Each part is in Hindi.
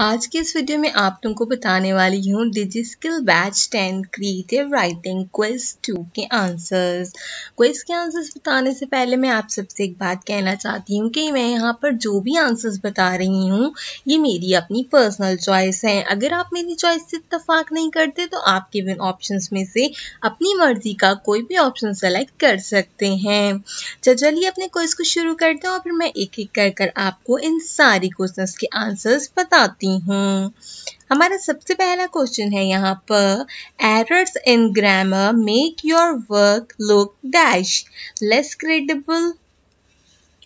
आज के इस वीडियो में आप लोगों को बताने वाली हूँ Digi Skill batch ten creative writing quiz two के आंसर्स क्विज के आंसर्स बताने से पहले मैं आप सबसे एक बात कहना चाहती हूँ कि मैं यहाँ पर जो भी आंसर्स बता रही हूँ ये मेरी अपनी पर्सनल चॉइस है अगर आप मेरी चॉइस से इतफाक नहीं करते तो आप गिवन ऑप्शन में से अपनी मर्जी का कोई भी ऑप्शन सेलेक्ट कर सकते हैं तो चलिए अपने क्विज को शुरू करते हैं और फिर मैं एक एक कर कर आपको इन सारी क्वेश्चन के आंसर्स बताती करती हूँ हमारा सबसे पहला क्वेश्चन है यहाँ पर errors in grammar make your work look dash less credible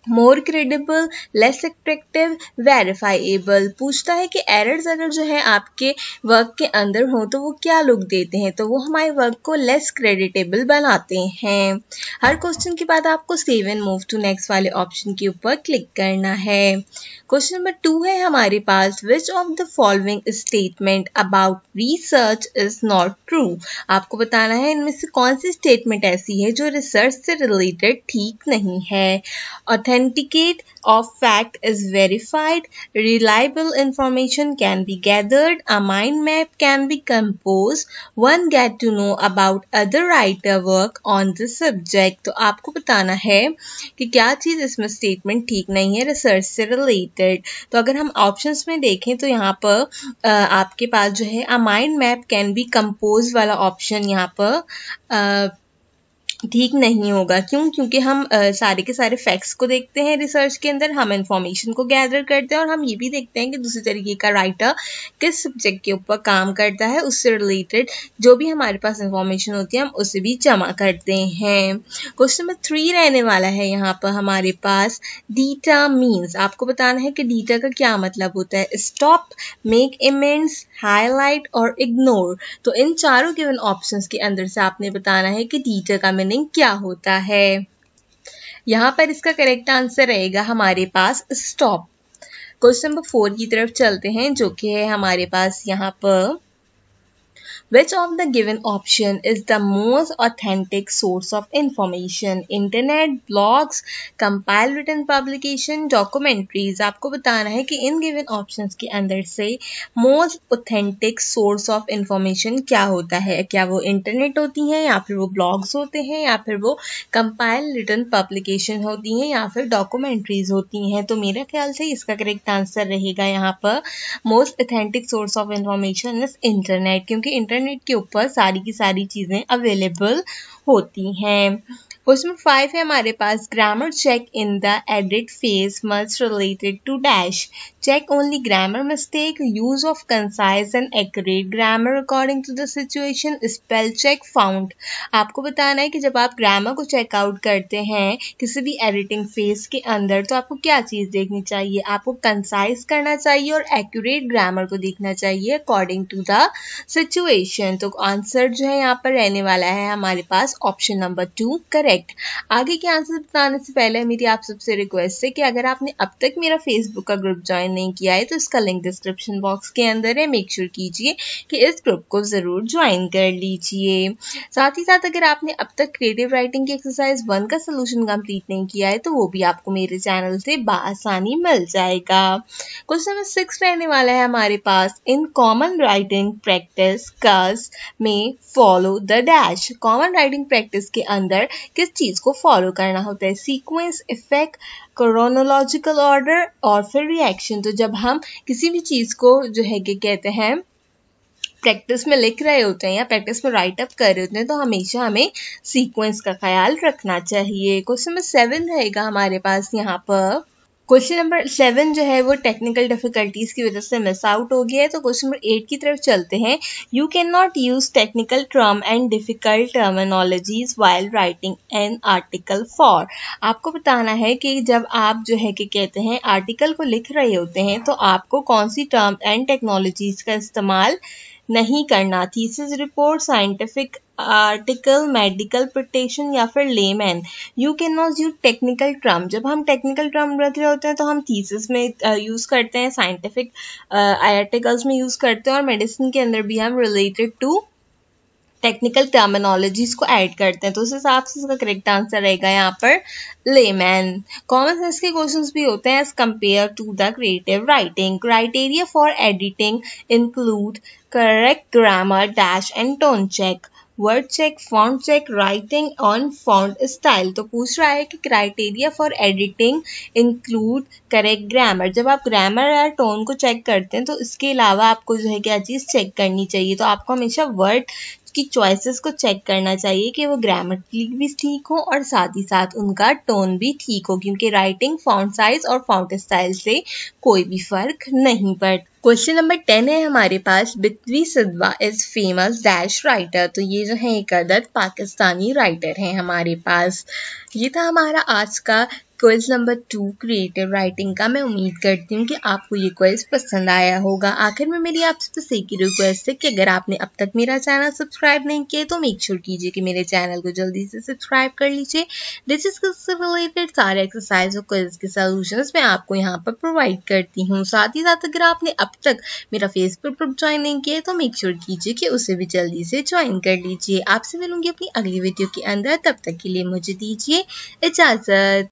more credible less attractive verifiable पूछता है कि एरर्स अगर जो है आपके वर्क के अंदर हो तो वो क्या लुक देते हैं तो वो हमारे वर्क को लेस क्रेडिटेबल बनाते हैं हर क्वेश्चन के बाद आपको सेव मूव टू नेक्स्ट वाले ऑप्शन के ऊपर क्लिक करना है क्वेश्चन नंबर टू है हमारे पास which of the following statement about research is not true आपको बताना है इनमें से कौन सी स्टेटमेंट ऐसी है जो रिसर्च से रिलेटेड ठीक नहीं है authenticate of fact is verified reliable information can be gathered a mind map can be compose one get to know about other writer work on the subject तो आपको बताना है कि क्या चीज़ इसमें स्टेटमेंट ठीक नहीं है रिसर्च से रिलेटेड रिलेटेड तो अगर हम ऑप्शंस में देखें तो यहाँ पर आपके पास जो है a mind map can be compose वाला ऑप्शन यहाँ पर ठीक नहीं होगा क्यों क्योंकि हम आ, सारे के सारे फैक्ट्स को देखते हैं रिसर्च के अंदर हम इंफॉर्मेशन को गैदर करते हैं और हम ये भी देखते हैं कि दूसरे तरीके का राइटर किस सब्जेक्ट के ऊपर काम करता है उससे रिलेटेड जो भी हमारे पास इंफॉर्मेशन होती है हम उसे भी जमा करते हैं क्वेश्चन नंबर थ्री रहने वाला है यहाँ पर हमारे पास डीटा मीन्स आपको बताना है कि डीटा का क्या मतलब होता है स्टॉप मेक इमेंट्स हाईलाइट और इग्नोर तो इन चारों गिवन ऑप्शन के अंदर से आपने बताना है कि डीटा का मैंने लर्निंग क्या होता है यहाँ पर इसका करेक्ट आंसर रहेगा हमारे पास स्टॉप क्वेश्चन नंबर फोर की तरफ चलते हैं जो कि है हमारे पास यहाँ पर which of the given option is the most authentic source of information internet blogs compiled written publication documentaries आपको बताना है कि इन गिवन ऑप्शन के अंदर से most authentic source of information क्या होता है क्या वो इंटरनेट होती हैं या फिर वो ब्लॉग्स होते हैं या फिर वो कंपाइल रिटर्न पब्लिकेशन होती हैं या फिर डॉक्यूमेंट्रीज होती हैं तो मेरे ख्याल से इसका करेक्ट आंसर रहेगा यहाँ पर most authentic source of information is internet क्योंकि इंटरनेट इंटरनेट के ऊपर सारी की सारी चीज़ें अवेलेबल होती हैं क्वेश्चन फाइव है हमारे पास grammar check in the edit phase must related to dash check only grammar mistake use of concise and accurate grammar according to the situation spell check found आपको बताना है कि जब आप ग्रामर को चेकआउट करते हैं किसी भी एडिटिंग फेज के अंदर तो आपको क्या चीज़ देखनी चाहिए आपको कंसाइज करना चाहिए और एक्यूरेट ग्रामर को देखना चाहिए अकॉर्डिंग टू द सिचुएशन तो आंसर जो है यहाँ पर रहने वाला है हमारे पास option number two correct correct आगे के आंसर बताने से पहले मेरी आप सबसे रिक्वेस्ट है कि अगर आपने अब तक मेरा फेसबुक का ग्रुप ज्वाइन नहीं किया है तो इसका लिंक डिस्क्रिप्शन बॉक्स के अंदर है मेक श्योर sure कीजिए कि इस ग्रुप को ज़रूर ज्वाइन कर लीजिए साथ ही साथ अगर आपने अब तक क्रिएटिव राइटिंग की एक्सरसाइज वन का सोल्यूशन कंप्लीट नहीं किया है तो वो भी आपको मेरे चैनल से बसानी मिल जाएगा क्वेश्चन नंबर सिक्स रहने वाला है हमारे पास इन कॉमन राइटिंग प्रैक्टिस कर्स में follow the dash common writing practice के अंदर किस चीज़ को फॉलो करना होता है सीक्वेंस इफेक्ट क्रोनोलॉजिकल ऑर्डर और फिर रिएक्शन तो जब हम किसी भी चीज़ को जो है कि कहते हैं प्रैक्टिस में लिख रहे होते हैं या प्रैक्टिस में राइट अप कर रहे होते हैं तो हमेशा हमें सीक्वेंस का ख्याल रखना चाहिए क्वेश्चन नंबर सेवन रहेगा हमारे पास यहाँ पर क्वेश्चन नंबर सेवन जो है वो टेक्निकल डिफिकल्टीज की वजह से मिस आउट हो गया है तो क्वेश्चन नंबर एट की तरफ चलते हैं you can not use technical term and difficult terminologies while writing an article for आपको बताना है कि जब आप जो है कि कहते हैं आर्टिकल को लिख रहे होते हैं तो आपको कौन सी टर्म एंड टेक्नोलॉजीज का इस्तेमाल नहीं करना thesis report scientific article medical प्रटेशन या फिर layman you can not use technical term जब हम टेक्निकल ट्रम रख रहे होते हैं तो हम थीसिस में यूज़ uh, करते हैं साइंटिफिक आर्टिकल्स uh, में यूज़ करते हैं और मेडिसिन के अंदर भी हम रिलेटेड टू टेक्निकल टर्मिनोलॉजीज को ऐड करते हैं तो उस हिसाब से इसका करेक्ट आंसर रहेगा यहाँ पर लेमैन कॉमन सेंस के क्वेश्चंस भी होते हैं as compare to the creative writing criteria for editing include correct grammar dash and tone check word check font check writing on font style तो पूछ रहा है कि criteria for editing include correct grammar जब आप ग्रामर या टोन को चेक करते हैं तो इसके अलावा आपको जो है क्या चीज़ चेक करनी चाहिए तो आपको हमेशा वर्ड उसकी चॉइसेस को चेक करना चाहिए कि वो ग्रामेटिकली भी ठीक हो और साथ ही साथ उनका टोन भी ठीक हो क्योंकि राइटिंग फॉन्ट साइज और फॉन्ट स्टाइल से कोई भी फर्क नहीं पड़ता क्वेश्चन नंबर टेन है हमारे पास Bapsi Sidhwa is famous dash writer तो ये जो है एक अदद पाकिस्तानी राइटर हैं हमारे पास ये था हमारा आज का quiz number two creative writing का मैं उम्मीद करती हूँ कि आपको ये क्वेज पसंद आया होगा आखिर में मेरी आपसे तो एक ही रिक्वेस्ट है कि अगर आपने अब तक मेरा चैनल सब्सक्राइब नहीं किया तो मेक श्योर कीजिए कि मेरे चैनल को जल्दी से सब्सक्राइब कर लीजिए डिजिस से रिलेटेड सारे एक्सरसाइज और क्वेज के सोल्यूशन मैं आपको यहाँ पर प्रोवाइड करती हूँ साथ ही साथ अगर आपने अब तक मेरा फेसबुक ग्रुप ज्वाइन नहीं किया तो मेक श्योर कीजिए कि उसे भी जल्दी से ज्वाइन कर लीजिए आपसे मिलूंगी अपनी अगली वीडियो के अंदर तब तक के लिए मुझे दीजिए इजाज़त